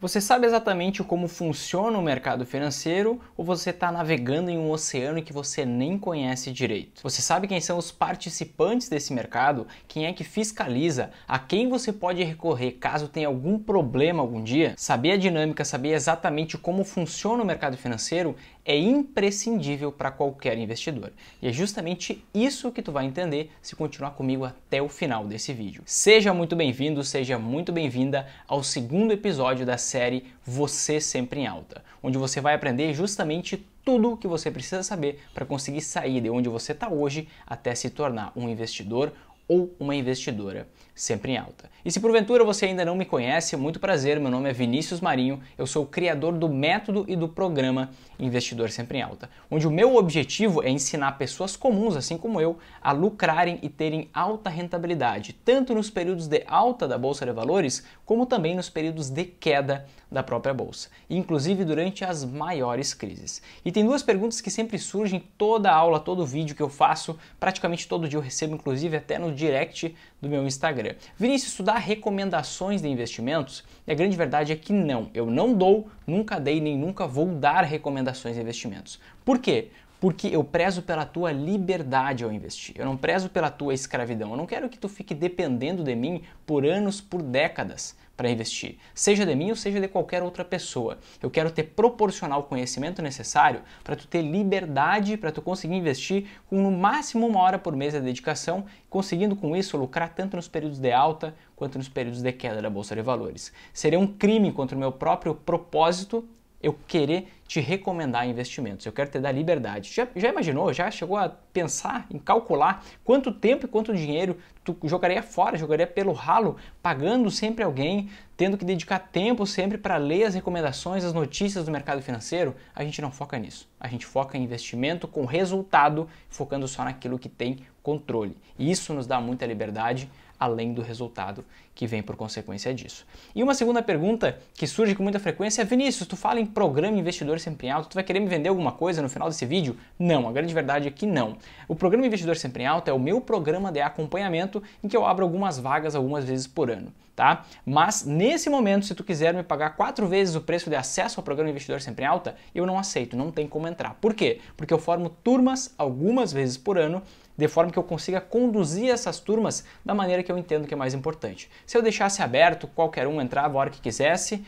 Você sabe exatamente como funciona o mercado financeiro ou você está navegando em um oceano que você nem conhece direito? Você sabe quem são os participantes desse mercado? Quem é que fiscaliza? A quem você pode recorrer caso tenha algum problema algum dia? Saber a dinâmica, saber exatamente como funciona o mercado financeiro é imprescindível para qualquer investidor. E é justamente isso que tu vai entender se continuar comigo até o final desse vídeo. Seja muito bem-vindo, seja muito bem-vinda ao segundo episódio da série Você Sempre em Alta, onde você vai aprender justamente tudo o que você precisa saber para conseguir sair de onde você está hoje até se tornar um investidor ou uma investidora sempre em alta. E se porventura você ainda não me conhece, é muito prazer, meu nome é Vinícius Marinho, eu sou o criador do método e do programa Investidor Sempre em Alta, onde o meu objetivo é ensinar pessoas comuns, assim como eu, a lucrarem e terem alta rentabilidade, tanto nos períodos de alta da bolsa de valores, como também nos períodos de queda da própria bolsa, inclusive durante as maiores crises. E tem duas perguntas que sempre surgem toda aula, todo vídeo que eu faço, praticamente todo dia eu recebo, inclusive até no direct do meu Instagram. Vinícius, tu dá recomendações de investimentos? E a grande verdade é que não. Eu não dou, nunca dei nem nunca vou dar recomendações de investimentos. Por quê? porque eu prezo pela tua liberdade ao investir. Eu não prezo pela tua escravidão. Eu não quero que tu fique dependendo de mim por anos, por décadas para investir, seja de mim ou seja de qualquer outra pessoa. Eu quero te proporcionar o conhecimento necessário para tu ter liberdade, para tu conseguir investir com no máximo uma hora por mês de dedicação, conseguindo com isso lucrar tanto nos períodos de alta quanto nos períodos de queda da bolsa de valores. Seria um crime contra o meu próprio propósito eu querer te recomendar investimentos, eu quero te dar liberdade. Já, já imaginou, já chegou a pensar em calcular quanto tempo e quanto dinheiro tu jogaria fora, jogaria pelo ralo, pagando sempre alguém, tendo que dedicar tempo sempre para ler as recomendações, as notícias do mercado financeiro? A gente não foca nisso. A gente foca em investimento com resultado, focando só naquilo que tem controle. E isso nos dá muita liberdade além do resultado que vem por consequência disso. E uma segunda pergunta que surge com muita frequência é: Vinícius, tu fala em programa Investidor Sempre em Alta, tu vai querer me vender alguma coisa no final desse vídeo? Não, a grande verdade é que não. O programa Investidor Sempre em Alta é o meu programa de acompanhamento em que eu abro algumas vagas algumas vezes por ano. Tá? Mas nesse momento, se tu quiser me pagar quatro vezes o preço de acesso ao programa Investidor Sempre em Alta, eu não aceito, não tem como entrar. Por quê? Porque eu formo turmas algumas vezes por ano, de forma que eu consiga conduzir essas turmas da maneira que eu entendo que é mais importante. Se eu deixasse aberto, qualquer um entrava a hora que quisesse,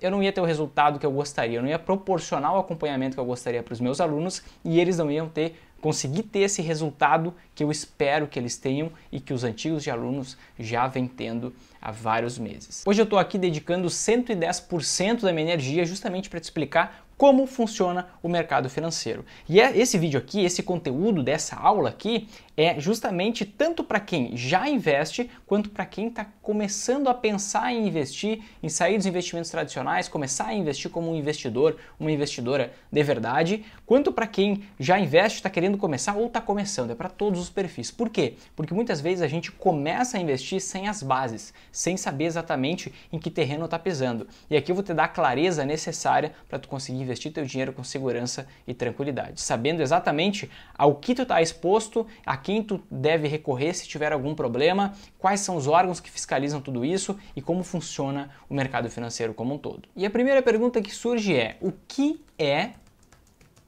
eu não ia ter o resultado que eu gostaria, eu não ia proporcionar o acompanhamento que eu gostaria para os meus alunos e eles não iam ter conseguir ter esse resultado que eu espero que eles tenham e que os antigos de alunos já vêm tendo há vários meses. Hoje eu estou aqui dedicando 110% da minha energia justamente para te explicar como funciona o mercado financeiro. E é esse vídeo aqui, esse conteúdo dessa aula aqui, é justamente tanto para quem já investe quanto para quem está começando a pensar em investir, em sair dos investimentos tradicionais, começar a investir como um investidor, uma investidora de verdade, quanto para quem já investe, está querendo começar ou está começando. É para todos os perfis. Por quê? Porque muitas vezes a gente começa a investir sem as bases, sem saber exatamente em que terreno está pisando. E aqui eu vou te dar a clareza necessária para tu conseguir investir teu dinheiro com segurança e tranquilidade, sabendo exatamente ao que tu está exposto, a quinto deve recorrer se tiver algum problema, quais são os órgãos que fiscalizam tudo isso e como funciona o mercado financeiro como um todo. E a primeira pergunta que surge é: o que é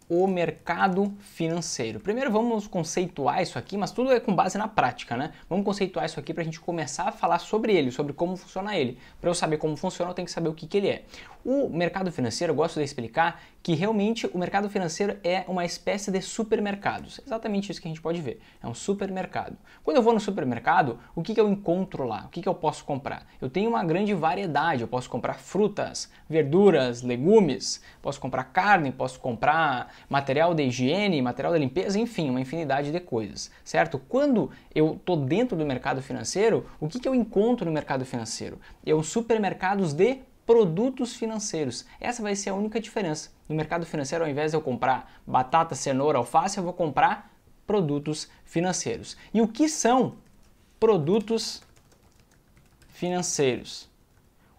o mercado financeiro. Primeiro vamos conceituar isso aqui, mas tudo é com base na prática, né? Vamos conceituar isso aqui para a gente começar a falar sobre ele, sobre como funciona ele. Para eu saber como funciona, eu tenho que saber o que, que ele é. O mercado financeiro, eu gosto de explicar que realmente o mercado financeiro é uma espécie de supermercados. É exatamente isso que a gente pode ver. É um supermercado. Quando eu vou no supermercado, o que, que eu encontro lá? O que, que eu posso comprar? Eu tenho uma grande variedade. Eu posso comprar frutas, verduras, legumes, posso comprar carne, posso comprar material de higiene, material de limpeza, enfim, uma infinidade de coisas, certo? Quando eu estou dentro do mercado financeiro, o que, que eu encontro no mercado financeiro? Eu é supermercados de produtos financeiros. Essa vai ser a única diferença. No mercado financeiro, ao invés de eu comprar batata, cenoura, alface, eu vou comprar produtos financeiros. E o que são produtos financeiros?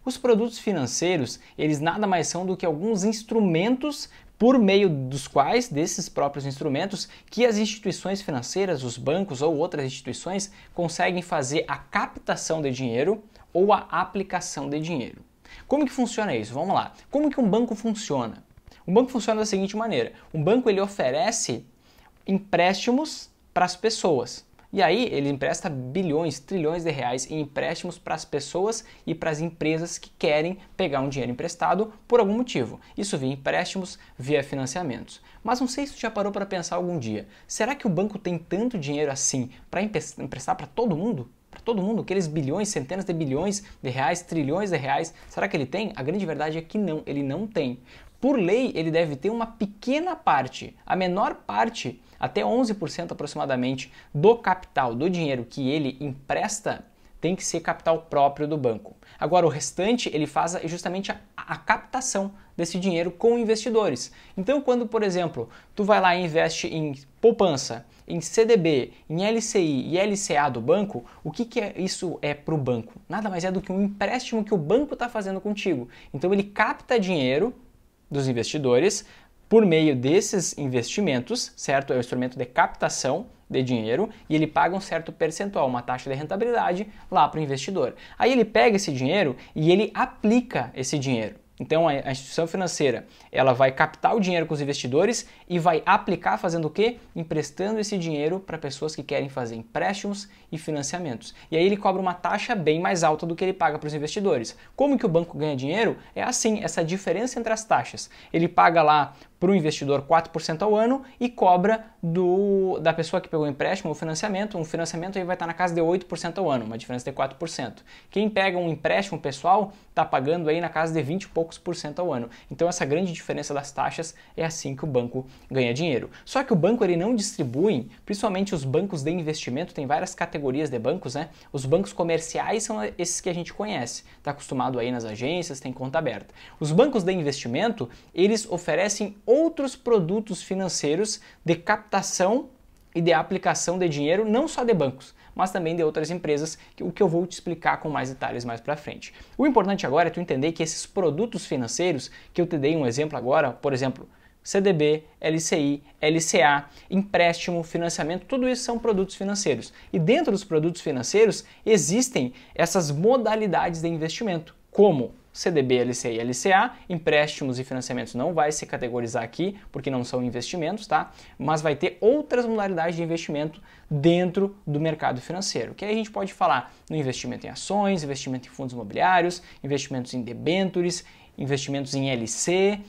Os produtos financeiros, eles nada mais são do que alguns instrumentos por meio dos quais, desses próprios instrumentos, que as instituições financeiras, os bancos ou outras instituições conseguem fazer a captação de dinheiro ou a aplicação de dinheiro. Como que funciona isso? Vamos lá. Como que um banco funciona? Um banco funciona da seguinte maneira: um banco ele oferece empréstimos para as pessoas. E aí ele empresta bilhões, trilhões de reais em empréstimos para as pessoas e para as empresas que querem pegar um dinheiro emprestado por algum motivo. Isso via empréstimos, via financiamentos. Mas não sei se você já parou para pensar algum dia. Será que o banco tem tanto dinheiro assim para emprestar para todo mundo? todo mundo, aqueles bilhões, centenas de bilhões de reais, trilhões de reais, será que ele tem? A grande verdade é que não, ele não tem. Por lei, ele deve ter uma pequena parte, a menor parte, até 11% aproximadamente, do capital, do dinheiro que ele empresta, tem que ser capital próprio do banco. Agora, o restante ele faz justamente a, a captação desse dinheiro com investidores. Então, quando, por exemplo, tu vai lá e investe em poupança, em CDB, em LCI e LCA do banco, o que, que é, isso é para o banco? Nada mais é do que um empréstimo que o banco está fazendo contigo. Então ele capta dinheiro dos investidores por meio desses investimentos, certo? É o instrumento de captação de dinheiro e ele paga um certo percentual, uma taxa de rentabilidade lá para o investidor. Aí ele pega esse dinheiro e ele aplica esse dinheiro. Então a instituição financeira ela vai captar o dinheiro com os investidores e vai aplicar fazendo o quê? Emprestando esse dinheiro para pessoas que querem fazer empréstimos e financiamentos. E aí ele cobra uma taxa bem mais alta do que ele paga para os investidores. Como que o banco ganha dinheiro? É assim, essa diferença entre as taxas. Ele paga lá para o investidor 4% ao ano e cobra do, da pessoa que pegou o empréstimo ou financiamento. Um financiamento aí vai estar na casa de 8% ao ano, uma diferença de 4%. Quem pega um empréstimo pessoal está pagando aí na casa de 20 e poucos por cento ao ano. Então essa grande diferença das taxas é assim que o banco ganha dinheiro. Só que o banco ele não distribui, principalmente os bancos de investimento, tem várias categorias de bancos, né? Os bancos comerciais são esses que a gente conhece, está acostumado aí nas agências, tem conta aberta. Os bancos de investimento, eles oferecem outros produtos financeiros de captação e de aplicação de dinheiro, não só de bancos, mas também de outras empresas, que, o que eu vou te explicar com mais detalhes mais para frente. O importante agora é tu entender que esses produtos financeiros, que eu te dei um exemplo agora, por exemplo, CDB, LCI, LCA, empréstimo, financiamento, tudo isso são produtos financeiros. E dentro dos produtos financeiros existem essas modalidades de investimento, como CDB, LCI e LCA, empréstimos e financiamentos não vai se categorizar aqui, porque não são investimentos, tá? Mas vai ter outras modalidades de investimento dentro do mercado financeiro, que aí a gente pode falar no investimento em ações, investimento em fundos imobiliários, investimentos em debêntures, investimentos em LC,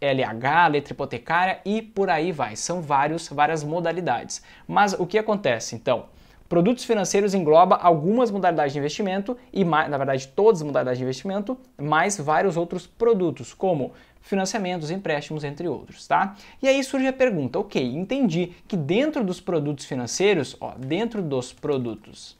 LH, letra hipotecária e por aí vai. São vários, várias modalidades. Mas o que acontece, então? Produtos financeiros engloba algumas modalidades de investimento e, mais, na verdade, todas as modalidades de investimento, mais vários outros produtos, como financiamentos, empréstimos, entre outros, tá? E aí surge a pergunta, ok, entendi que dentro dos produtos financeiros, ó, dentro dos produtos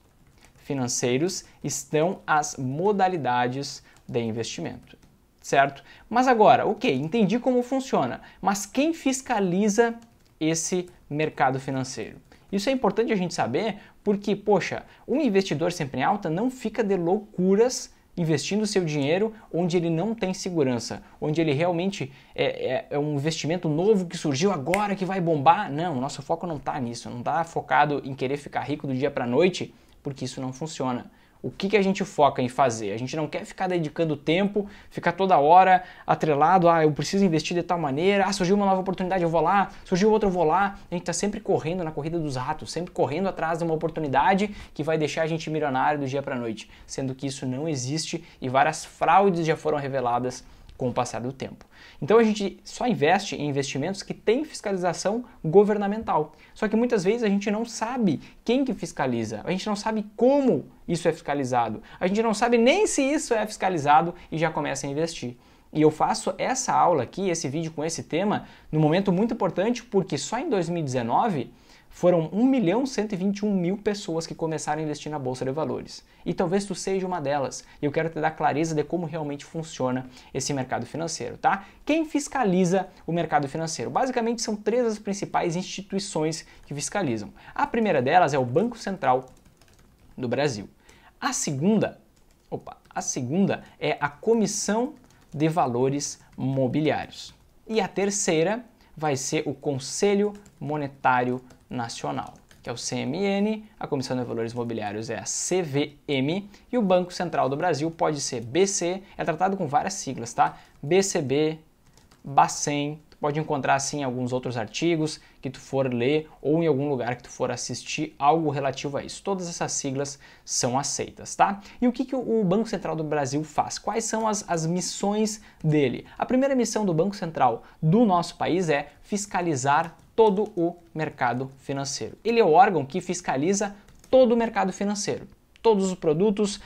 financeiros estão as modalidades de investimento, certo? Mas agora, ok, entendi como funciona, mas quem fiscaliza esse mercado financeiro? Isso é importante a gente saber porque, poxa, um investidor sempre em alta não fica de loucuras investindo seu dinheiro onde ele não tem segurança, onde ele realmente é, é, é um investimento novo que surgiu agora que vai bombar. Não, nosso foco não está nisso, não está focado em querer ficar rico do dia para a noite, porque isso não funciona o que, que a gente foca em fazer. A gente não quer ficar dedicando tempo, ficar toda hora atrelado, ah, eu preciso investir de tal maneira, ah, surgiu uma nova oportunidade, eu vou lá, surgiu outra, eu vou lá. A gente está sempre correndo na corrida dos ratos, sempre correndo atrás de uma oportunidade que vai deixar a gente milionário do dia para noite, sendo que isso não existe e várias fraudes já foram reveladas com o passar do tempo. Então a gente só investe em investimentos que têm fiscalização governamental. Só que muitas vezes a gente não sabe quem que fiscaliza, a gente não sabe como isso é fiscalizado, a gente não sabe nem se isso é fiscalizado e já começa a investir. E eu faço essa aula aqui, esse vídeo com esse tema, num momento muito importante, porque só em 2019 foram 1 milhão 121 mil pessoas que começaram a investir na Bolsa de Valores. E talvez tu seja uma delas. E eu quero te dar clareza de como realmente funciona esse mercado financeiro, tá? Quem fiscaliza o mercado financeiro? Basicamente são três as principais instituições que fiscalizam. A primeira delas é o Banco Central do Brasil. A segunda, opa, a segunda é a Comissão de Valores Mobiliários. E a terceira vai ser o Conselho Monetário Nacional, que é o CMN, a Comissão de Valores Mobiliários é a CVM e o Banco Central do Brasil pode ser BC, é tratado com várias siglas, tá? BCB, Bacen, tu pode encontrar assim alguns outros artigos que tu for ler ou em algum lugar que tu for assistir algo relativo a isso. Todas essas siglas são aceitas, tá? E o que, que o Banco Central do Brasil faz? Quais são as, as missões dele? A primeira missão do Banco Central do nosso país é fiscalizar todo o mercado financeiro. Ele é o órgão que fiscaliza todo o mercado financeiro, todos os produtos.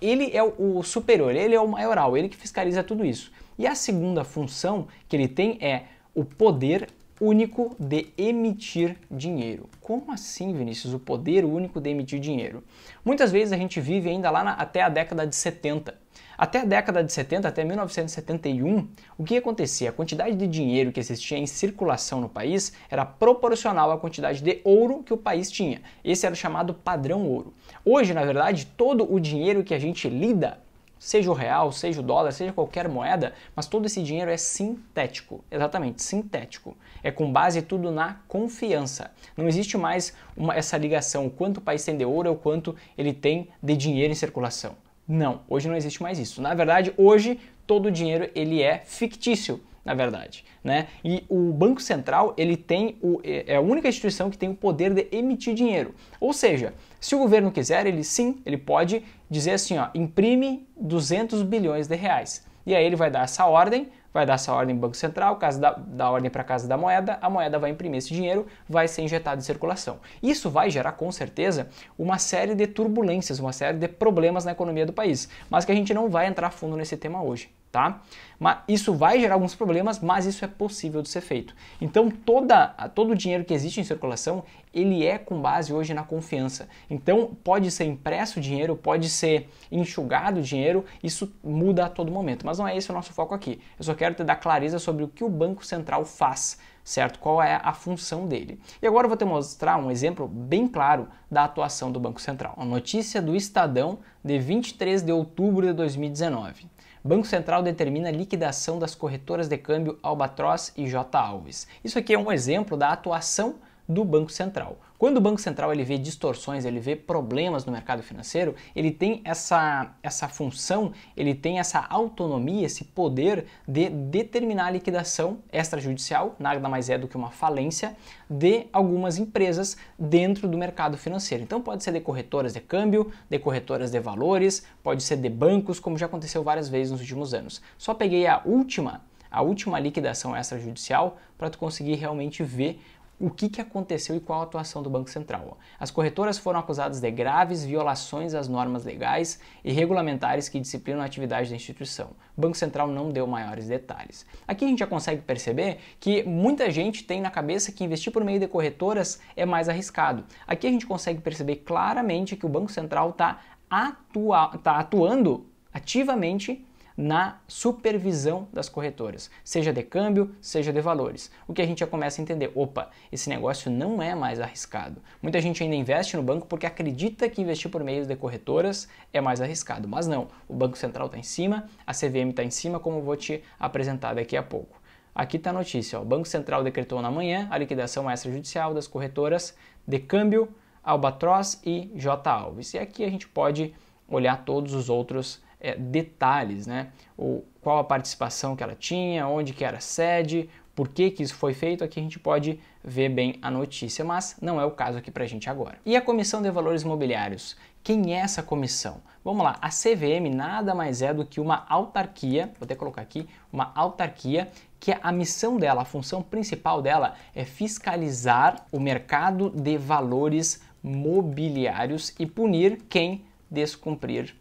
Ele é o superior, ele é o maioral, ele que fiscaliza tudo isso. E a segunda função que ele tem é o poder único de emitir dinheiro. Como assim, Vinícius? O poder único de emitir dinheiro. Muitas vezes a gente vive ainda lá na, até a década de 70 até a década de 70, até 1971, o que acontecia? A quantidade de dinheiro que existia em circulação no país era proporcional à quantidade de ouro que o país tinha. Esse era chamado padrão ouro. Hoje, na verdade, todo o dinheiro que a gente lida seja o real, seja o dólar, seja qualquer moeda, mas todo esse dinheiro é sintético. Exatamente, sintético. É com base tudo na confiança. Não existe mais uma, essa ligação o quanto o país tem de ouro ou quanto ele tem de dinheiro em circulação. Não, hoje não existe mais isso. Na verdade, hoje todo o dinheiro ele é fictício, na verdade, né? E o Banco Central, ele tem o é, é a única instituição que tem o poder de emitir dinheiro. Ou seja, se o governo quiser, ele sim, ele pode dizer assim, ó, imprime 200 bilhões de reais. E aí ele vai dar essa ordem, vai dar essa ordem para Banco Central, caso da, da ordem para a Casa da Moeda, a moeda vai imprimir esse dinheiro, vai ser injetado em circulação. Isso vai gerar, com certeza, uma série de turbulências, uma série de problemas na economia do país, mas que a gente não vai entrar fundo nesse tema hoje tá? Mas isso vai gerar alguns problemas, mas isso é possível de ser feito. Então toda, todo o dinheiro que existe em circulação, ele é com base hoje na confiança. Então pode ser impresso dinheiro, pode ser enxugado dinheiro, isso muda a todo momento. Mas não é esse o nosso foco aqui. Eu só quero te dar clareza sobre o que o Banco Central faz, certo? Qual é a função dele. E agora eu vou te mostrar um exemplo bem claro da atuação do Banco Central. A notícia do Estadão de 23 de outubro de 2019. Banco Central determina liquidação das corretoras de câmbio Albatroz e J. Alves. Isso aqui é um exemplo da atuação do Banco Central. Quando o Banco Central ele vê distorções, ele vê problemas no mercado financeiro, ele tem essa, essa função, ele tem essa autonomia, esse poder de determinar a liquidação extrajudicial, nada mais é do que uma falência, de algumas empresas dentro do mercado financeiro. Então pode ser de corretoras de câmbio, de corretoras de valores, pode ser de bancos, como já aconteceu várias vezes nos últimos anos. Só peguei a última, a última liquidação extrajudicial para tu conseguir realmente ver o que, que aconteceu e qual a atuação do Banco Central. As corretoras foram acusadas de graves violações às normas legais e regulamentares que disciplinam a atividade da instituição. O Banco Central não deu maiores detalhes. Aqui a gente já consegue perceber que muita gente tem na cabeça que investir por meio de corretoras é mais arriscado. Aqui a gente consegue perceber claramente que o Banco Central está atua tá atuando ativamente na supervisão das corretoras, seja de câmbio, seja de valores. O que a gente já começa a entender, opa, esse negócio não é mais arriscado. Muita gente ainda investe no banco porque acredita que investir por meio de corretoras é mais arriscado, mas não. O Banco Central está em cima, a CVM está em cima, como vou te apresentar daqui a pouco. Aqui está a notícia, ó. o Banco Central decretou na manhã a liquidação extrajudicial das corretoras de câmbio, Albatross e J. Alves. E aqui a gente pode olhar todos os outros é, detalhes, né? O, qual a participação que ela tinha, onde que era sede, por que, que isso foi feito, aqui a gente pode ver bem a notícia, mas não é o caso aqui para a gente agora. E a Comissão de Valores Imobiliários? Quem é essa comissão? Vamos lá, a CVM nada mais é do que uma autarquia, vou até colocar aqui, uma autarquia que é a missão dela, a função principal dela é fiscalizar o mercado de valores mobiliários e punir quem descumprir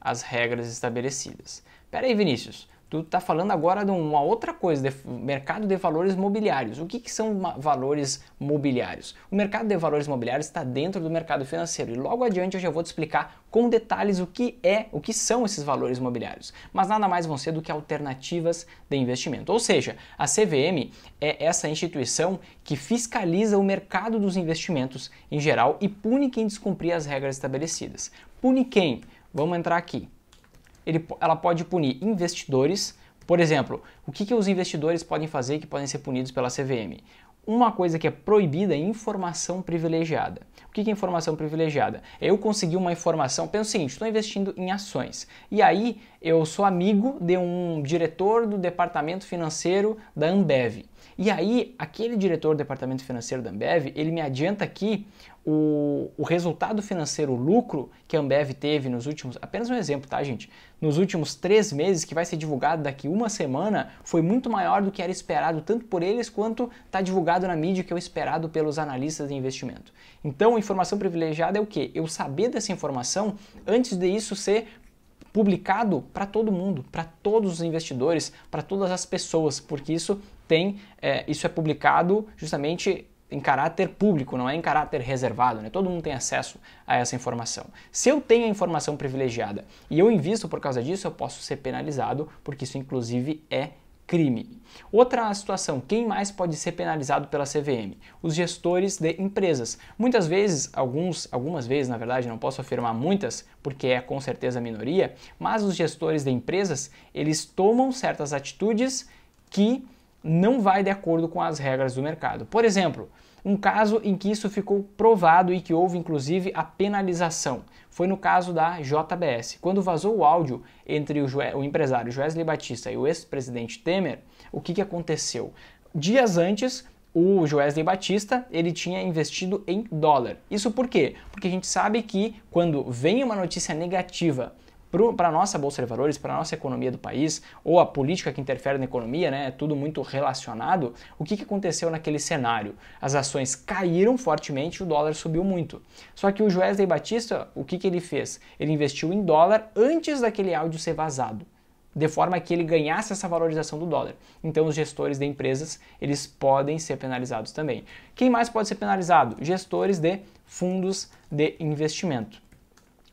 as regras estabelecidas. Pera aí, Vinícius, tu está falando agora de uma outra coisa, de mercado de valores mobiliários. O que, que são valores mobiliários? O mercado de valores mobiliários está dentro do mercado financeiro e logo adiante eu já vou te explicar com detalhes o que é, o que são esses valores mobiliários. Mas nada mais vão ser do que alternativas de investimento. Ou seja, a CVM é essa instituição que fiscaliza o mercado dos investimentos em geral e pune quem descumprir as regras estabelecidas. Pune quem? Vamos entrar aqui. Ele, ela pode punir investidores. Por exemplo, o que, que os investidores podem fazer que podem ser punidos pela CVM? Uma coisa que é proibida é informação privilegiada. O que é informação privilegiada? É eu consegui uma informação, pensa o seguinte, estou investindo em ações. E aí eu sou amigo de um diretor do departamento financeiro da Ambev. E aí, aquele diretor do departamento financeiro da Ambev, ele me adianta que o, o resultado financeiro, o lucro que a Ambev teve nos últimos, apenas um exemplo, tá, gente? Nos últimos três meses, que vai ser divulgado daqui uma semana, foi muito maior do que era esperado, tanto por eles quanto está divulgado na mídia, que é o esperado pelos analistas de investimento. Então, informação privilegiada é o quê? Eu saber dessa informação antes de isso ser publicado para todo mundo, para todos os investidores, para todas as pessoas, porque isso tem, é, isso é publicado justamente em caráter público, não é em caráter reservado, né? Todo mundo tem acesso a essa informação. Se eu tenho a informação privilegiada e eu invisto por causa disso, eu posso ser penalizado, porque isso inclusive é crime. Outra situação, quem mais pode ser penalizado pela CVM? Os gestores de empresas. Muitas vezes, alguns, algumas vezes, na verdade, não posso afirmar muitas, porque é com certeza a minoria, mas os gestores de empresas, eles tomam certas atitudes que não vai de acordo com as regras do mercado. Por exemplo, um caso em que isso ficou provado e que houve inclusive a penalização foi no caso da JBS. Quando vazou o áudio entre o, o empresário Joesley Batista e o ex-presidente Temer, o que, que aconteceu? Dias antes, o Joesley Batista ele tinha investido em dólar. Isso por quê? Porque a gente sabe que quando vem uma notícia negativa para a nossa Bolsa de Valores, para a nossa economia do país, ou a política que interfere na economia, né, é tudo muito relacionado, o que, que aconteceu naquele cenário? As ações caíram fortemente e o dólar subiu muito. Só que o Joesley Batista, o que, que ele fez? Ele investiu em dólar antes daquele áudio ser vazado de forma que ele ganhasse essa valorização do dólar. Então os gestores de empresas, eles podem ser penalizados também. Quem mais pode ser penalizado? Gestores de fundos de investimento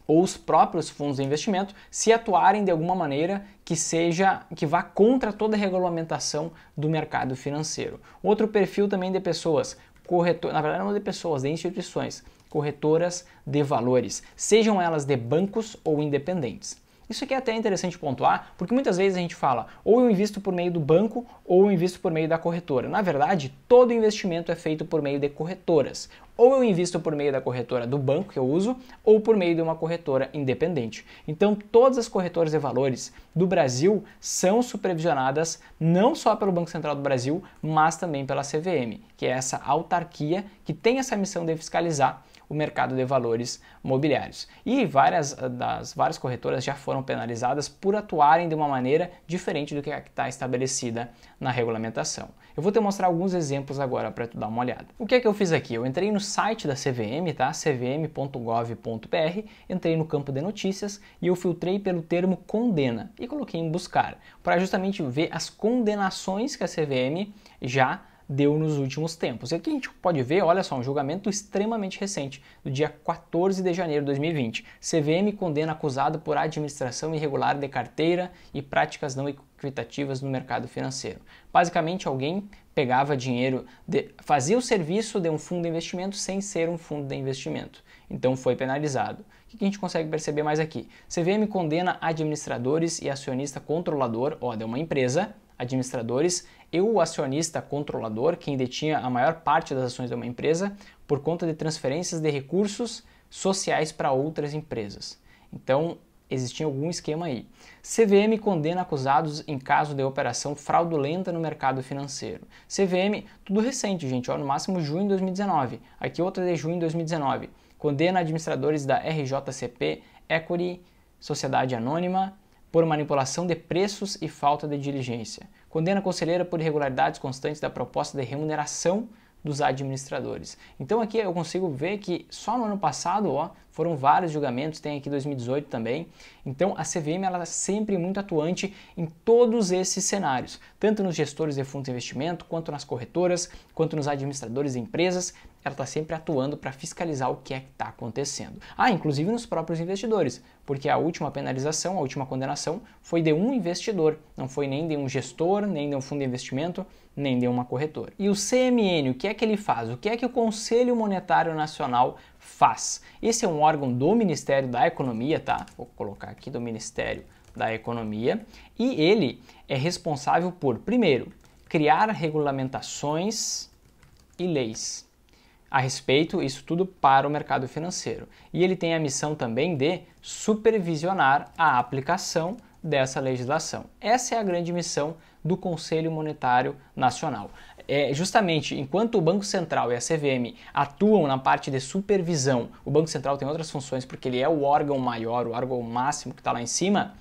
ou os próprios fundos de investimento se atuarem de alguma maneira que seja que vá contra toda a regulamentação do mercado financeiro. Outro perfil também de pessoas, corretor, na verdade não de pessoas, de instituições, corretoras de valores, sejam elas de bancos ou independentes. Isso aqui é até interessante pontuar, porque muitas vezes a gente fala ou eu invisto por meio do banco ou eu invisto por meio da corretora. Na verdade, todo investimento é feito por meio de corretoras. Ou eu invisto por meio da corretora do banco que eu uso, ou por meio de uma corretora independente. Então, todas as corretoras de valores do Brasil são supervisionadas não só pelo Banco Central do Brasil, mas também pela CVM, que é essa autarquia que tem essa missão de fiscalizar o mercado de valores mobiliários. E várias ah, das várias corretoras já foram penalizadas por atuarem de uma maneira diferente do que está estabelecida na regulamentação. Eu vou te mostrar alguns exemplos agora para tu dar uma olhada. O que é que eu fiz aqui? Eu entrei no site da CVM, tá? cvm.gov.br, entrei no campo de notícias e eu filtrei pelo termo condena e coloquei em buscar, para justamente ver as condenações que a CVM já deu nos últimos tempos. E aqui a gente pode ver, olha só, um julgamento extremamente recente, do dia 14 de janeiro de 2020. CVM condena acusado por administração irregular de carteira e práticas não equitativas no mercado financeiro. Basicamente, alguém pegava dinheiro, de, fazia o serviço de um fundo de investimento sem ser um fundo de investimento. Então foi penalizado. O que a gente consegue perceber mais aqui? CVM condena administradores e acionista controlador, ó, de uma empresa, administradores e o acionista controlador, quem detinha a maior parte das ações de uma empresa, por conta de transferências de recursos sociais para outras empresas. Então, existia algum esquema aí. CVM condena acusados em caso de operação fraudulenta no mercado financeiro. CVM, tudo recente, gente, ó, no máximo junho de 2019. Aqui outra de junho de 2019. Condena administradores da RJCP, Equity, Sociedade Anônima, por manipulação de preços e falta de diligência. Condena a conselheira por irregularidades constantes da proposta de remuneração dos administradores. Então aqui eu consigo ver que só no ano passado, ó, foram vários julgamentos, tem aqui 2018 também. Então a CVM ela é sempre muito atuante em todos esses cenários, tanto nos gestores de fundos de investimento, quanto nas corretoras, quanto nos administradores de empresas. Ela está sempre atuando para fiscalizar o que é que está acontecendo. Ah, inclusive nos próprios investidores, porque a última penalização, a última condenação foi de um investidor, não foi nem de um gestor, nem de um fundo de investimento, nem de uma corretora. E o CMN, o que é que ele faz? O que é que o Conselho Monetário Nacional faz. Esse é um órgão do Ministério da Economia, tá? Vou colocar aqui do Ministério da Economia e ele é responsável por, primeiro, criar regulamentações e leis a respeito, isso tudo para o mercado financeiro. E ele tem a missão também de supervisionar a aplicação dessa legislação. Essa é a grande missão do Conselho Monetário Nacional é justamente enquanto o Banco Central e a CVM atuam na parte de supervisão, o Banco Central tem outras funções porque ele é o órgão maior, o órgão máximo que está lá em cima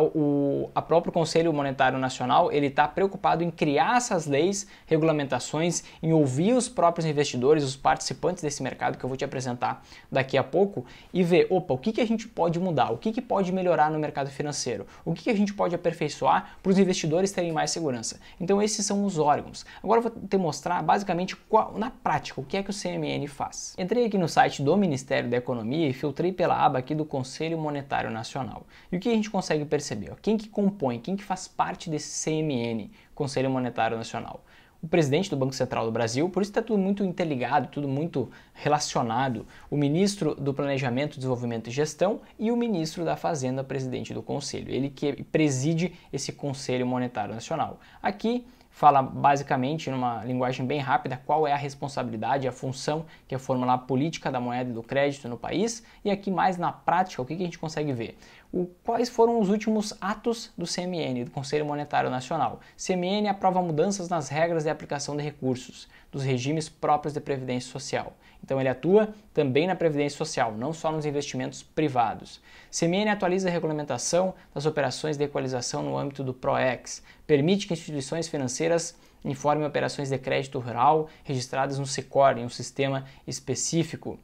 o a próprio Conselho Monetário Nacional ele está preocupado em criar essas leis, regulamentações, em ouvir os próprios investidores, os participantes desse mercado que eu vou te apresentar daqui a pouco e ver, opa, o que, que a gente pode mudar, o que, que pode melhorar no mercado financeiro, o que, que a gente pode aperfeiçoar para os investidores terem mais segurança. Então esses são os órgãos. Agora eu vou te mostrar basicamente qual, na prática o que é que o CMN faz. Entrei aqui no site do Ministério da Economia e filtrei pela aba aqui do Conselho Monetário Nacional. E o que a gente consegue perceber quem que compõe, quem que faz parte desse CMN, Conselho Monetário Nacional? o presidente do Banco Central do Brasil, por isso está tudo muito interligado, tudo muito relacionado. O ministro do Planejamento, Desenvolvimento e Gestão e o ministro da Fazenda, presidente do Conselho, ele que preside esse Conselho Monetário Nacional. Aqui fala basicamente, numa linguagem bem rápida, qual é a responsabilidade, a função que é formular a política da moeda e do crédito no país, e aqui mais na prática, o que a gente consegue ver? o, quais foram os últimos atos do CMN, do Conselho Monetário Nacional. CMN aprova mudanças nas regras de aplicação de recursos dos regimes próprios de previdência social. Então ele atua também na previdência social, não só nos investimentos privados. CMN atualiza a regulamentação das operações de equalização no âmbito do PROEX, permite que instituições financeiras informem operações de crédito rural registradas no Sicor, em um sistema específico.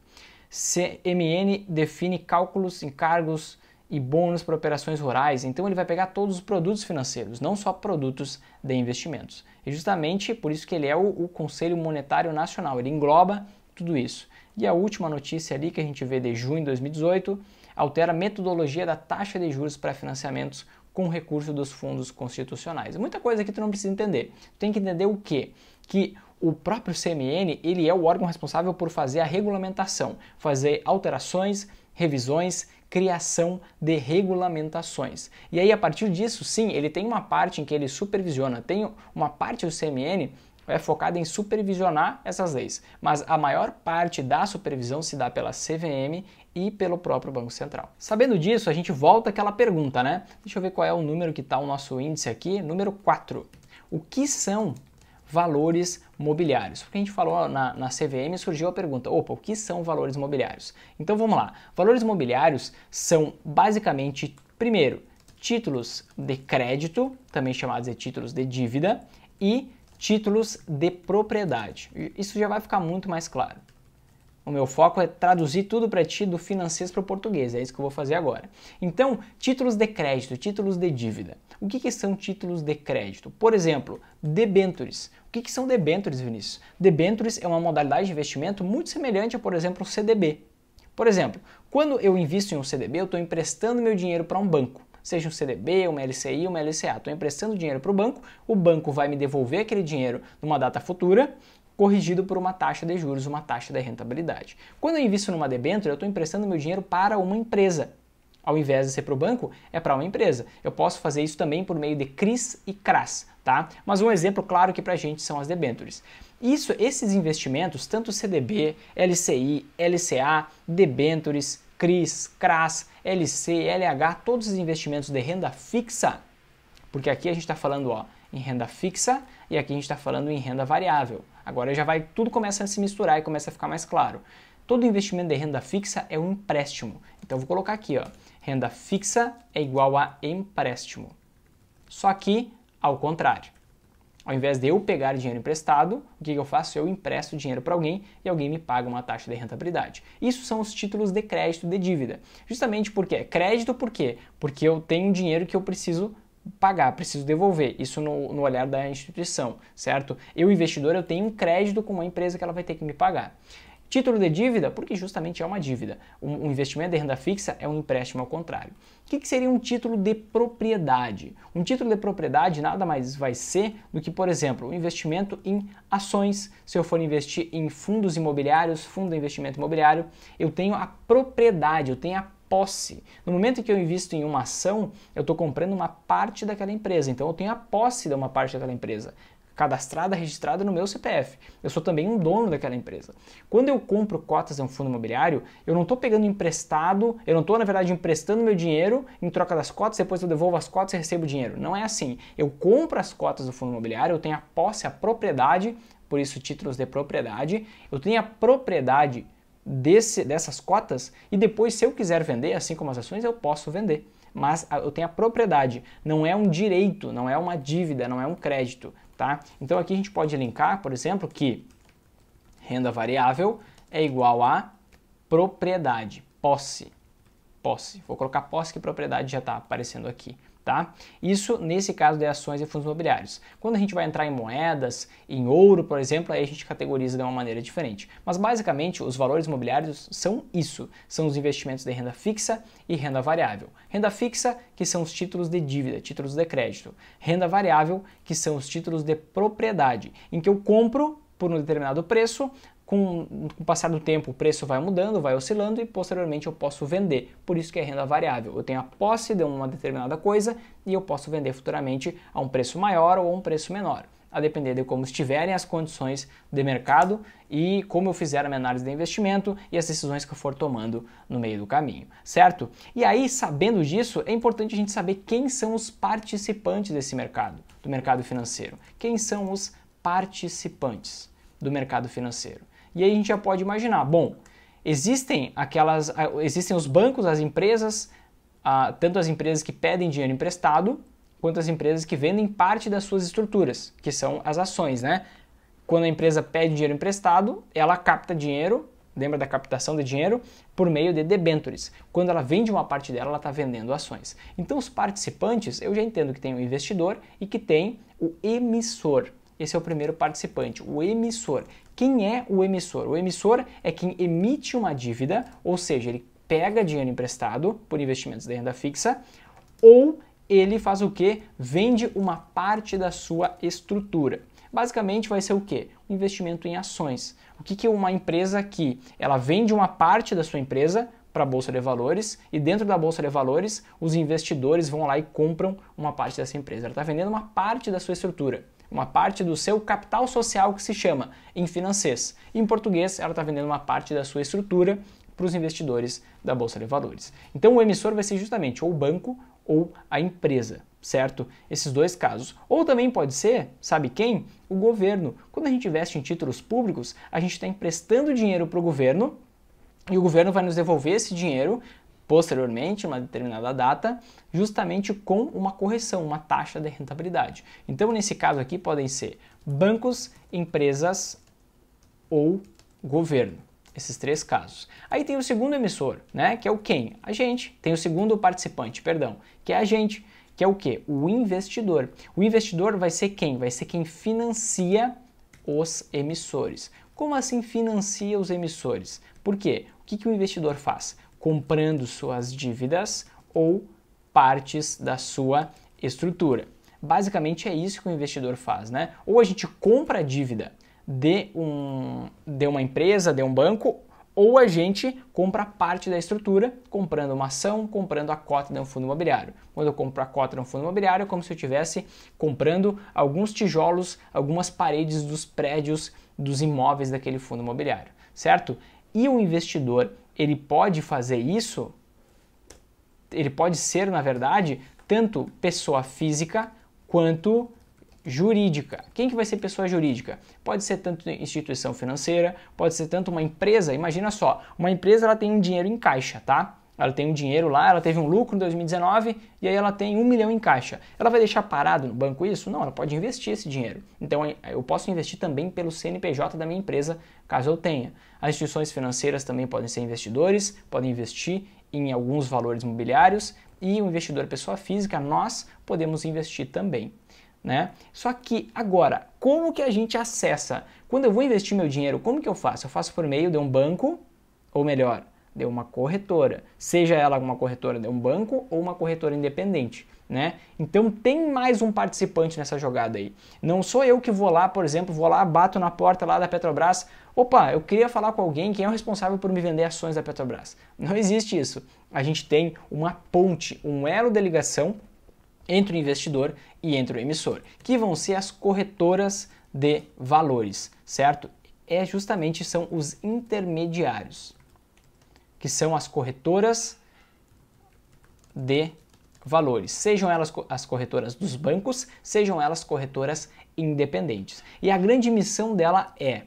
CMN define cálculos, encargos, e bônus para operações rurais. Então ele vai pegar todos os produtos financeiros, não só produtos de investimentos. E justamente por isso que ele é o, o Conselho Monetário Nacional, ele engloba tudo isso. E a última notícia ali que a gente vê de junho de 2018 altera a metodologia da taxa de juros para financiamentos com recurso dos fundos constitucionais. É muita coisa que tu não precisa entender. tem que entender o quê? Que o próprio CMN, ele é o órgão responsável por fazer a regulamentação, fazer alterações, revisões, criação de regulamentações. E aí, a partir disso, sim, ele tem uma parte em que ele supervisiona, tem uma parte do CMN é focada em supervisionar essas leis, mas a maior parte da supervisão se dá pela CVM e pelo próprio Banco Central. Sabendo disso, a gente volta àquela pergunta, né? Deixa eu ver qual é o número que está o nosso índice aqui, número 4. O que são valores mobiliários. Porque a gente falou na, na CVM surgiu a pergunta: opa, o que são valores mobiliários? Então vamos lá. Valores mobiliários são basicamente, primeiro, títulos de crédito, também chamados de títulos de dívida, e títulos de propriedade. Isso já vai ficar muito mais claro. O meu foco é traduzir tudo para ti do francês para o português, é isso que eu vou fazer agora. Então, títulos de crédito, títulos de dívida. O que, que são títulos de crédito? Por exemplo, debentures. O que, que são debentures, Vinícius? Debentures é uma modalidade de investimento muito semelhante a, por exemplo, o CDB. Por exemplo, quando eu invisto em um CDB, eu estou emprestando meu dinheiro para um banco seja um CDB, uma LCI, uma LCA. Estou emprestando dinheiro para o banco, o banco vai me devolver aquele dinheiro numa data futura, corrigido por uma taxa de juros, uma taxa de rentabilidade. Quando eu invisto numa debênture, eu estou emprestando meu dinheiro para uma empresa ao invés de ser para o banco, é para uma empresa. Eu posso fazer isso também por meio de CRIs e CRAS, tá? Mas um exemplo claro que para a gente são as debêntures. Isso, esses investimentos, tanto CDB, LCI, LCA, debêntures, CRIs, CRAS, LC, LH, todos os investimentos de renda fixa, porque aqui a gente está falando ó, em renda fixa e aqui a gente está falando em renda variável. Agora já vai, tudo começa a se misturar e começa a ficar mais claro. Todo investimento de renda fixa é um empréstimo. Então eu vou colocar aqui, ó, renda fixa é igual a empréstimo. Só que ao contrário. Ao invés de eu pegar dinheiro emprestado, o que eu faço? Eu empresto dinheiro para alguém e alguém me paga uma taxa de rentabilidade. Isso são os títulos de crédito de dívida. Justamente porque crédito por quê? Porque eu tenho dinheiro que eu preciso pagar, preciso devolver. Isso no, no olhar da instituição, certo? Eu investidor eu tenho um crédito com uma empresa que ela vai ter que me pagar. Título de dívida, porque justamente é uma dívida. Um, investimento de renda fixa é um empréstimo ao contrário. O que, seria um título de propriedade? Um título de propriedade nada mais vai ser do que, por exemplo, o um investimento em ações. Se eu for investir em fundos imobiliários, fundo de investimento imobiliário, eu tenho a propriedade, eu tenho a posse. No momento que eu invisto em uma ação, eu estou comprando uma parte daquela empresa, então eu tenho a posse de uma parte daquela empresa cadastrada, registrada no meu CPF. Eu sou também um dono daquela empresa. Quando eu compro cotas de um fundo imobiliário, eu não estou pegando emprestado, eu não estou, na verdade, emprestando meu dinheiro em troca das cotas, depois eu devolvo as cotas e recebo o dinheiro. Não é assim. Eu compro as cotas do fundo imobiliário, eu tenho a posse, a propriedade, por isso títulos de propriedade, eu tenho a propriedade desse, dessas cotas e depois, se eu quiser vender, assim como as ações, eu posso vender. Mas ah, eu tenho a propriedade, não é um direito, não é uma dívida, não é um crédito tá? Então aqui a gente pode linkar, por exemplo, que renda variável é igual a propriedade, posse, posse. Vou colocar posse que propriedade já está aparecendo aqui tá? Isso nesse caso de ações e fundos imobiliários. Quando a gente vai entrar em moedas, em ouro, por exemplo, aí a gente categoriza de uma maneira diferente. Mas basicamente, os valores imobiliários são isso, são os investimentos de renda fixa e renda variável. Renda fixa, que são os títulos de dívida, títulos de crédito. Renda variável, que são os títulos de propriedade, em que eu compro por um determinado preço, com, com o passar do tempo o preço vai mudando, vai oscilando e posteriormente eu posso vender. Por isso que é renda variável. Eu tenho a posse de uma determinada coisa e eu posso vender futuramente a um preço maior ou um preço menor a depender de como estiverem as condições de mercado e como eu fizer a minha análise de investimento e as decisões que eu for tomando no meio do caminho, certo? E aí, sabendo disso, é importante a gente saber quem são os participantes desse mercado, do mercado financeiro. Quem são os participantes do mercado financeiro? E aí a gente já pode imaginar, bom, existem aquelas, existem os bancos, as empresas, tanto as empresas que pedem dinheiro emprestado, quanto as empresas que vendem parte das suas estruturas, que são as ações, né? Quando a empresa pede dinheiro emprestado, ela capta dinheiro, lembra da captação de dinheiro, por meio de debentures. Quando ela vende uma parte dela, ela está vendendo ações. Então, os participantes, eu já entendo que tem o investidor e que tem o emissor. Esse é o primeiro participante, o emissor. Quem é o emissor? O emissor é quem emite uma dívida, ou seja, ele pega dinheiro emprestado por investimentos de renda fixa, ou ele faz o que? Vende uma parte da sua estrutura. Basicamente vai ser o que? Um investimento em ações. O que, que é uma empresa que ela vende uma parte da sua empresa para a bolsa de valores e dentro da bolsa de valores os investidores vão lá e compram uma parte dessa empresa. Ela está vendendo uma parte da sua estrutura uma parte do seu capital social que se chama, em francês. Em português, ela está vendendo uma parte da sua estrutura para os investidores da Bolsa de Valores. Então o emissor vai ser justamente ou o banco ou a empresa, certo? Esses dois casos. Ou também pode ser, sabe quem? O governo. Quando a gente investe em títulos públicos, a gente está emprestando dinheiro para o governo e o governo vai nos devolver esse dinheiro posteriormente, uma determinada data, justamente com uma correção, uma taxa de rentabilidade. Então, nesse caso aqui, podem ser bancos, empresas ou governo. Esses três casos. Aí tem o segundo emissor, né? Que é o quem? A gente. Tem o segundo participante, perdão, que é a gente, que é o que? O investidor. O investidor vai ser quem? Vai ser quem financia os emissores. Como assim financia os emissores? Por quê? O que, que o investidor faz? comprando suas dívidas ou partes da sua estrutura. Basicamente é isso que o investidor faz, né? Ou a gente compra a dívida de, um, de uma empresa, de um banco, ou a gente compra parte da estrutura, comprando uma ação, comprando a cota de um fundo imobiliário. Quando eu compro a cota de um fundo imobiliário, é como se eu estivesse comprando alguns tijolos, algumas paredes dos prédios, dos imóveis daquele fundo imobiliário, certo? E o investidor ele pode fazer isso, ele pode ser, na verdade, tanto pessoa física quanto jurídica. Quem que vai ser pessoa jurídica? Pode ser tanto instituição financeira, pode ser tanto uma empresa. Imagina só, uma empresa ela tem um dinheiro em caixa, tá? ela tem um dinheiro lá, ela teve um lucro em 2019 e aí ela tem um milhão em caixa. Ela vai deixar parado no banco isso? Não, ela pode investir esse dinheiro. Então eu posso investir também pelo CNPJ da minha empresa, caso eu tenha. As instituições financeiras também podem ser investidores, podem investir em alguns valores imobiliários e o investidor pessoa física, nós podemos investir também. Né? Só que agora, como que a gente acessa? Quando eu vou investir meu dinheiro, como que eu faço? Eu faço por meio de um banco, ou melhor, de uma corretora, seja ela uma corretora de um banco ou uma corretora independente. Né? Então tem mais um participante nessa jogada aí. Não sou eu que vou lá, por exemplo, vou lá, bato na porta lá da Petrobras. Opa, eu queria falar com alguém quem é o responsável por me vender ações da Petrobras. Não existe isso. A gente tem uma ponte, um elo de ligação entre o investidor e entre o emissor, que vão ser as corretoras de valores, certo? É justamente são os intermediários que são as corretoras de valores, sejam elas as corretoras dos bancos, sejam elas corretoras independentes. E a grande missão dela é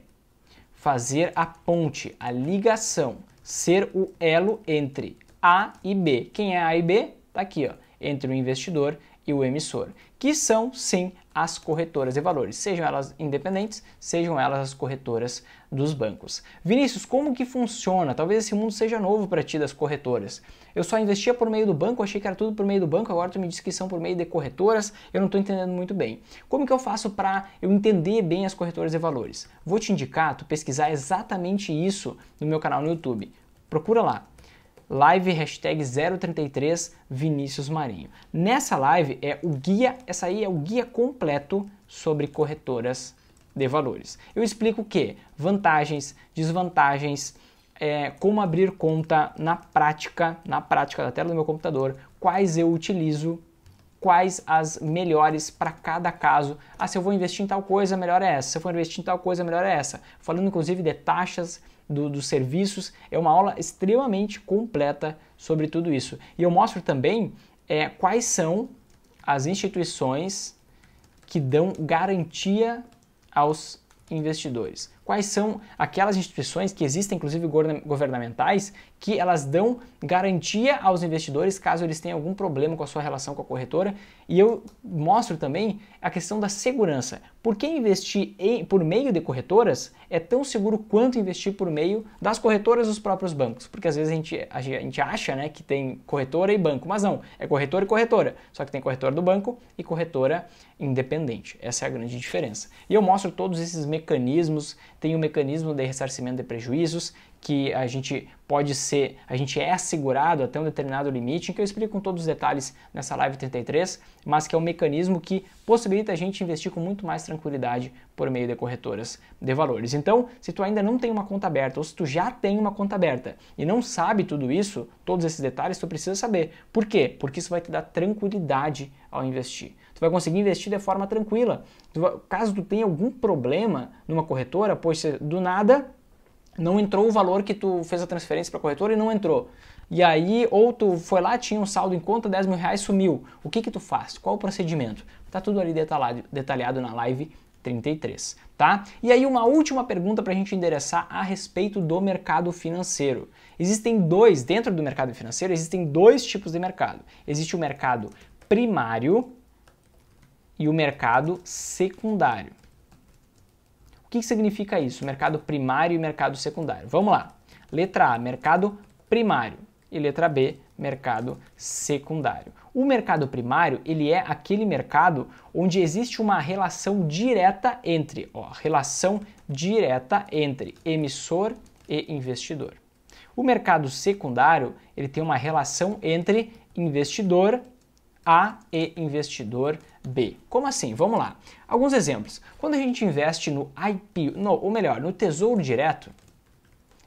fazer a ponte, a ligação, ser o elo entre A e B. Quem é A e B? Está aqui, ó, entre o investidor e o emissor, que são sim as corretoras de valores, sejam elas independentes, sejam elas as corretoras dos bancos. Vinícius, como que funciona? Talvez esse mundo seja novo para ti das corretoras. Eu só investia por meio do banco, achei que era tudo por meio do banco, agora tu me diz que são por meio de corretoras, eu não estou entendendo muito bem. Como que eu faço para eu entender bem as corretoras de valores? Vou te indicar tu pesquisar exatamente isso no meu canal no YouTube. Procura lá, live hashtag 033 Vinícius Marinho. Nessa live é o guia, essa aí é o guia completo sobre corretoras de valores. Eu explico o que? Vantagens, desvantagens, é, como abrir conta na prática, na prática da tela do meu computador, quais eu utilizo, quais as melhores para cada caso. Ah, se eu vou investir em tal coisa, melhor é essa. Se eu for investir em tal coisa, melhor é essa. Falando inclusive de taxas do, dos serviços. É uma aula extremamente completa sobre tudo isso. E eu mostro também é, quais são as instituições que dão garantia aos investidores quais são aquelas instituições que existem, inclusive governamentais, que elas dão garantia aos investidores caso eles tenham algum problema com a sua relação com a corretora. E eu mostro também a questão da segurança. Por que investir em, por meio de corretoras é tão seguro quanto investir por meio das corretoras dos próprios bancos? Porque às vezes a gente, a gente acha né, que tem corretora e banco, mas não, é corretora e corretora. Só que tem corretora do banco e corretora independente. Essa é a grande diferença. E eu mostro todos esses mecanismos tem o mecanismo de ressarcimento de prejuízos que a gente pode ser, a gente é assegurado até um determinado limite, que eu explico com todos os detalhes nessa live 33, mas que é um mecanismo que possibilita a gente investir com muito mais tranquilidade por meio de corretoras de valores. Então, se tu ainda não tem uma conta aberta, ou se tu já tem uma conta aberta e não sabe tudo isso, todos esses detalhes, tu precisa saber. Por quê? Porque isso vai te dar tranquilidade ao investir. Tu vai conseguir investir de forma tranquila. caso tu tenha algum problema numa corretora, pois do nada não entrou o valor que tu fez a transferência para a corretora e não entrou. E aí, ou tu foi lá, tinha um saldo em conta, 10 mil reais, sumiu. O que que tu faz? Qual o procedimento? Tá tudo ali detalhado, detalhado na live 33, tá? E aí uma última pergunta para a gente endereçar a respeito do mercado financeiro. Existem dois, dentro do mercado financeiro, existem dois tipos de mercado. Existe o mercado primário e o mercado secundário que significa isso? Mercado primário e mercado secundário. Vamos lá. Letra A, mercado primário. E letra B, mercado secundário. O mercado primário, ele é aquele mercado onde existe uma relação direta entre, ó, relação direta entre emissor e investidor. O mercado secundário, ele tem uma relação entre investidor a e investidor B. Como assim? Vamos lá. Alguns exemplos. Quando a gente investe no IPO, no, ou melhor, no Tesouro Direto,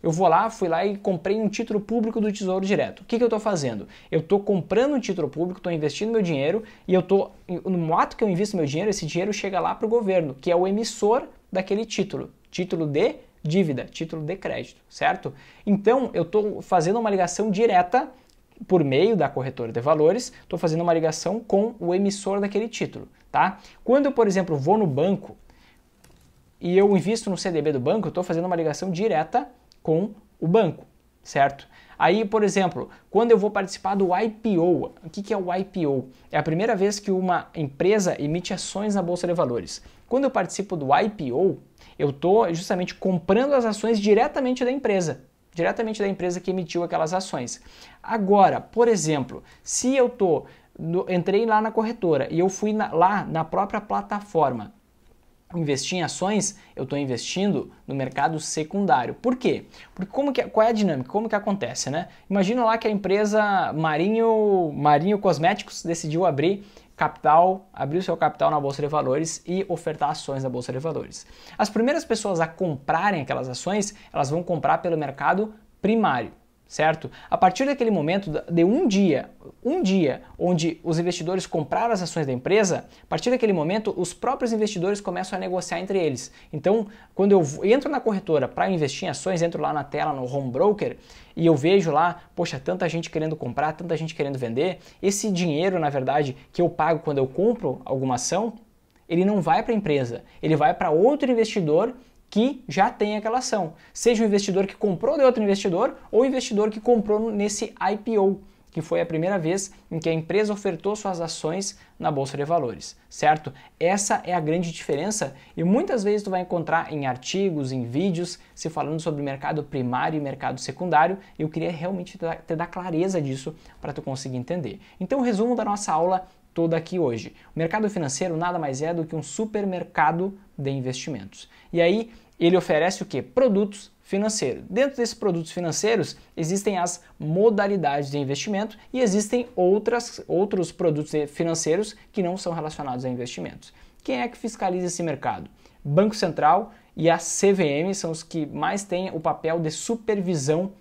eu vou lá, fui lá e comprei um título público do Tesouro Direto. O que, que eu estou fazendo? Eu estou comprando um título público, estou investindo meu dinheiro e eu estou. No ato que eu invisto meu dinheiro, esse dinheiro chega lá para o governo, que é o emissor daquele título. Título de dívida, título de crédito, certo? Então eu estou fazendo uma ligação direta por meio da corretora de valores, estou fazendo uma ligação com o emissor daquele título, tá? Quando eu, por exemplo, vou no banco e eu invisto no CDB do banco, estou fazendo uma ligação direta com o banco, certo? Aí, por exemplo, quando eu vou participar do IPO, o que, que é o IPO? É a primeira vez que uma empresa emite ações na Bolsa de Valores. Quando eu participo do IPO, eu estou justamente comprando as ações diretamente da empresa diretamente da empresa que emitiu aquelas ações. Agora, por exemplo, se eu tô no, entrei lá na corretora e eu fui na, lá na própria plataforma investir em ações, eu estou investindo no mercado secundário. Por quê? Porque como que, é, qual é a dinâmica? Como que acontece, né? Imagina lá que a empresa Marinho, Marinho Cosméticos decidiu abrir capital, abrir o seu capital na bolsa de valores e ofertar ações na bolsa de valores. As primeiras pessoas a comprarem aquelas ações, elas vão comprar pelo mercado primário certo? A partir daquele momento de um dia, um dia onde os investidores compraram as ações da empresa, a partir daquele momento os próprios investidores começam a negociar entre eles. Então, quando eu entro na corretora para investir em ações, entro lá na tela no home broker e eu vejo lá, poxa, tanta gente querendo comprar, tanta gente querendo vender, esse dinheiro, na verdade, que eu pago quando eu compro alguma ação, ele não vai para a empresa, ele vai para outro investidor que já tem aquela ação, seja o investidor que comprou de outro investidor ou o investidor que comprou nesse IPO, que foi a primeira vez em que a empresa ofertou suas ações na bolsa de valores, certo? Essa é a grande diferença e muitas vezes tu vai encontrar em artigos, em vídeos, se falando sobre mercado primário e mercado secundário, eu queria realmente te dar clareza disso para tu conseguir entender. Então, o resumo da nossa aula toda aqui hoje. O mercado financeiro nada mais é do que um supermercado de investimentos. E aí ele oferece o que? Produtos financeiros. Dentro desses produtos financeiros existem as modalidades de investimento e existem outras, outros produtos financeiros que não são relacionados a investimentos. Quem é que fiscaliza esse mercado? Banco Central e a CVM são os que mais têm o papel de supervisão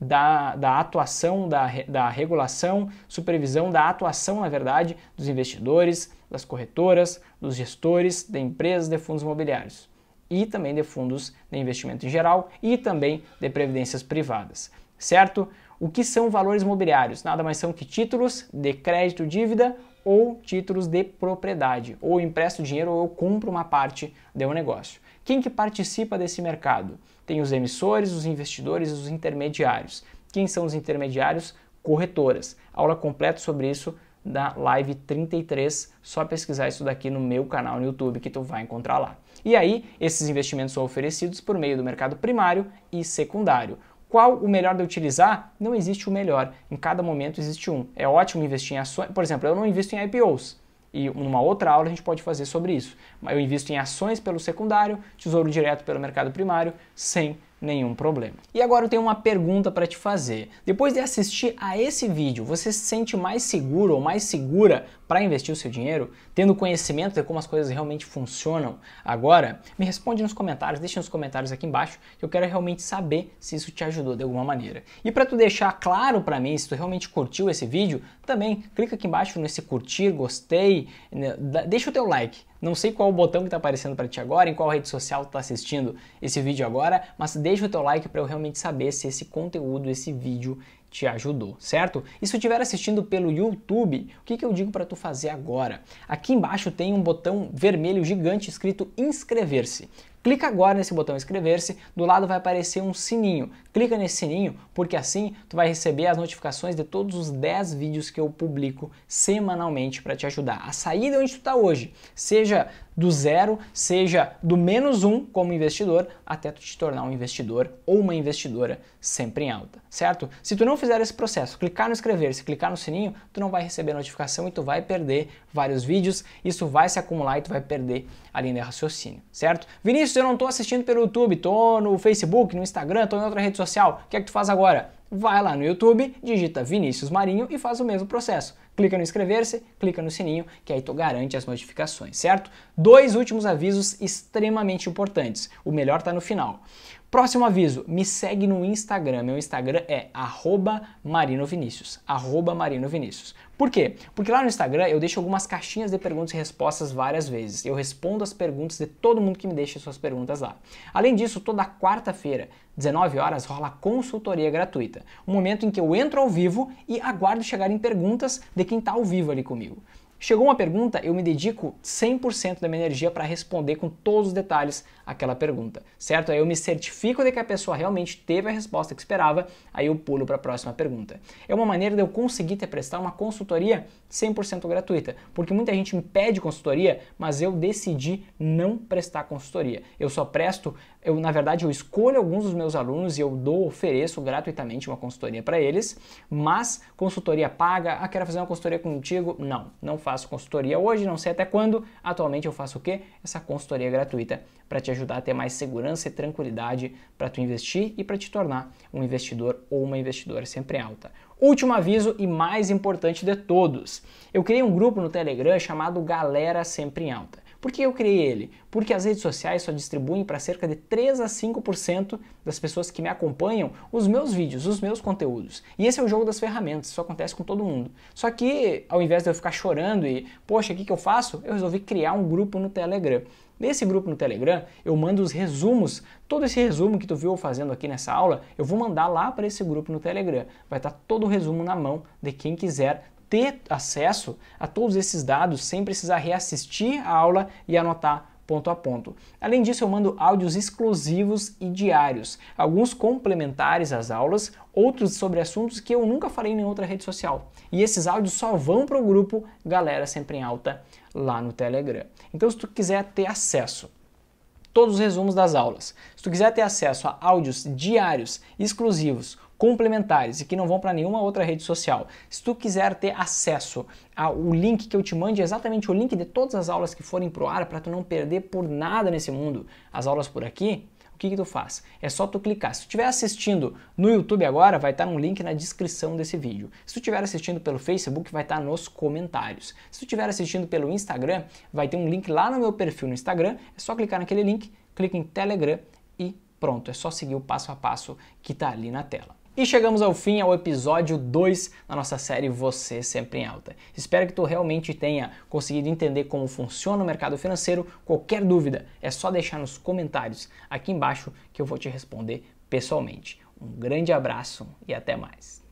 da, da atuação, da, da regulação, supervisão da atuação, na verdade, dos investidores, das corretoras, dos gestores, de empresas de fundos imobiliários e também de fundos de investimento em geral e também de previdências privadas, certo? O que são valores imobiliários? Nada mais são que títulos de crédito dívida ou títulos de propriedade, ou empresto dinheiro ou eu compro uma parte de um negócio. Quem que participa desse mercado? Tem os emissores, os investidores e os intermediários. Quem são os intermediários? Corretoras. Aula completa sobre isso da live 33, só pesquisar isso daqui no meu canal no YouTube que tu vai encontrar lá. E aí, esses investimentos são oferecidos por meio do mercado primário e secundário. Qual o melhor de utilizar? Não existe o melhor. Em cada momento existe um. É ótimo investir em ações. Por exemplo, eu não invisto em IPOs e numa outra aula a gente pode fazer sobre isso. Mas eu invisto em ações pelo secundário, tesouro direto pelo mercado primário, sem nenhum problema. E agora eu tenho uma pergunta para te fazer. Depois de assistir a esse vídeo, você se sente mais seguro ou mais segura para investir o seu dinheiro, tendo conhecimento de como as coisas realmente funcionam agora? Me responde nos comentários, deixa nos comentários aqui embaixo, que eu quero realmente saber se isso te ajudou de alguma maneira. E para tu deixar claro para mim se tu realmente curtiu esse vídeo, também clica aqui embaixo nesse curtir, gostei, né, deixa o teu like. Não sei qual o botão que está aparecendo para ti agora, em qual rede social está assistindo esse vídeo agora, mas deixa o teu like para eu realmente saber se esse conteúdo, esse vídeo te ajudou, certo? E se estiver assistindo pelo YouTube, o que, que eu digo para tu fazer agora? Aqui embaixo tem um botão vermelho gigante escrito inscrever-se. Clica agora nesse botão inscrever-se, do lado vai aparecer um sininho. Clica nesse sininho porque assim tu vai receber as notificações de todos os 10 vídeos que eu publico semanalmente para te ajudar a sair de onde tu está hoje. Seja do zero, seja do menos um como investidor, até tu te tornar um investidor ou uma investidora sempre em alta, certo? Se tu não fizer esse processo, clicar no inscrever-se, clicar no sininho, tu não vai receber notificação e tu vai perder vários vídeos, isso vai se acumular e tu vai perder a linha de raciocínio, certo? Vinícius, eu não estou assistindo pelo YouTube, tô no Facebook, no Instagram, tô em outra rede social, o que é que tu faz agora? Vai lá no YouTube, digita Vinícius Marinho e faz o mesmo processo clica no inscrever-se, clica no sininho, que aí tu garante as notificações, certo? Dois últimos avisos extremamente importantes. O melhor tá no final. Próximo aviso, me segue no Instagram. Meu Instagram é marinovinicius, marinovinicius. Por quê? Porque lá no Instagram eu deixo algumas caixinhas de perguntas e respostas várias vezes. Eu respondo as perguntas de todo mundo que me deixa suas perguntas lá. Além disso, toda quarta-feira, 19 horas, rola consultoria gratuita. Um momento em que eu entro ao vivo e aguardo chegarem perguntas de quem está ao vivo ali comigo. Chegou uma pergunta, eu me dedico 100% da minha energia para responder com todos os detalhes aquela pergunta, certo? Aí eu me certifico de que a pessoa realmente teve a resposta que esperava, aí eu pulo para a próxima pergunta. É uma maneira de eu conseguir te prestar uma consultoria 100% gratuita, porque muita gente me pede consultoria, mas eu decidi não prestar consultoria. Eu só presto, eu na verdade eu escolho alguns dos meus alunos e eu dou, ofereço gratuitamente uma consultoria para eles, mas consultoria paga, ah, quero fazer uma consultoria contigo? Não, não faço consultoria hoje, não sei até quando. Atualmente eu faço o quê? Essa consultoria gratuita para te ajudar a ter mais segurança e tranquilidade para tu investir e para te tornar um investidor ou uma investidora sempre alta. Último aviso e mais importante de todos: eu criei um grupo no Telegram chamado Galera Sempre em Alta. Por que eu criei ele? Porque as redes sociais só distribuem para cerca de 3 a 5% das pessoas que me acompanham os meus vídeos, os meus conteúdos. E esse é o jogo das ferramentas, isso acontece com todo mundo. Só que ao invés de eu ficar chorando e, poxa, o que, que eu faço? Eu resolvi criar um grupo no Telegram. Nesse grupo no Telegram, eu mando os resumos, todo esse resumo que tu viu fazendo aqui nessa aula, eu vou mandar lá para esse grupo no Telegram. Vai estar tá todo o resumo na mão de quem quiser ter acesso a todos esses dados sem precisar reassistir a aula e anotar ponto a ponto. Além disso, eu mando áudios exclusivos e diários, alguns complementares às aulas, outros sobre assuntos que eu nunca falei em outra rede social. E esses áudios só vão para o grupo Galera Sempre em Alta lá no Telegram. Então, se tu quiser ter acesso todos os resumos das aulas, se tu quiser ter acesso a áudios diários exclusivos complementares e que não vão para nenhuma outra rede social. Se tu quiser ter acesso ao link que eu te mande, é exatamente o link de todas as aulas que forem pro ar para tu não perder por nada nesse mundo as aulas por aqui, o que, que tu faz? É só tu clicar. Se tu estiver assistindo no YouTube agora, vai estar tá um link na descrição desse vídeo. Se tu estiver assistindo pelo Facebook, vai estar tá nos comentários. Se tu estiver assistindo pelo Instagram, vai ter um link lá no meu perfil no Instagram. É só clicar naquele link, clica em Telegram e pronto. É só seguir o passo a passo que está ali na tela. E chegamos ao fim, ao episódio 2 da nossa série Você Sempre em Alta. Espero que tu realmente tenha conseguido entender como funciona o mercado financeiro. Qualquer dúvida é só deixar nos comentários aqui embaixo que eu vou te responder pessoalmente. Um grande abraço e até mais.